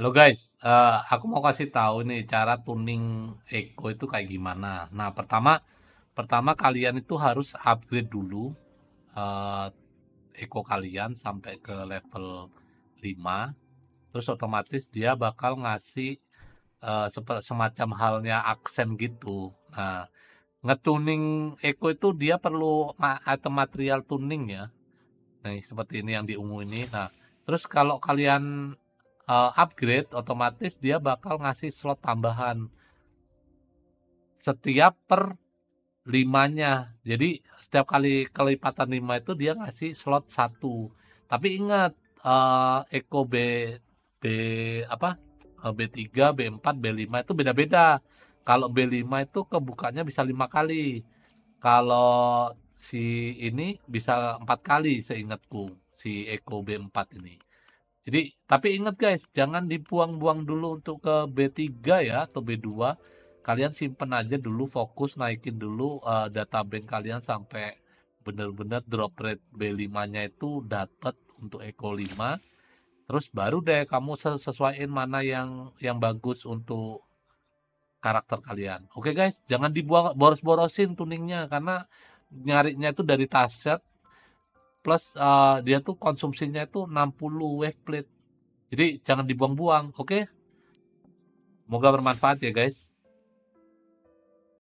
Halo guys, uh, aku mau kasih tahu nih cara tuning eco itu kayak gimana. Nah, pertama pertama kalian itu harus upgrade dulu uh, eh, Echo kalian sampai ke level 5. Terus otomatis dia bakal ngasih uh, semacam halnya aksen gitu. Nah, ngetuning eco itu dia perlu atau material tuning ya. Nah, seperti ini yang di ungu ini. Nah, terus kalau kalian uh, upgrade otomatis dia bakal ngasih slot tambahan setiap per limanya jadi setiap kali kelipatan lima itu dia ngasih slot satu tapi ingat uh, Eco B B apa B3 B4 B5 itu beda-beda kalau B5 itu kebukanya bisa lima kali kalau si ini bisa empat kali seingatku si Eco B4 ini jadi tapi ingat guys, jangan dibuang-buang dulu untuk ke B3 ya atau B2. Kalian simpen aja dulu fokus naikin dulu uh, data bank kalian sampai benar-benar drop rate B5-nya itu dapat untuk Eco 5. Terus baru deh kamu sesuaiin mana yang yang bagus untuk karakter kalian. Oke okay guys, jangan dibuang boros-borosin tuningnya karena nyarinya itu dari taset plus uh, dia tuh konsumsinya itu 60 plate. jadi jangan dibuang-buang oke okay? semoga bermanfaat ya guys